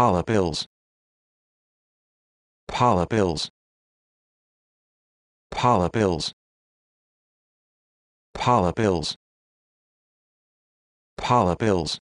Pala Bills. Pala Bills. Pala Bills. Pala Bills. Pala Bills.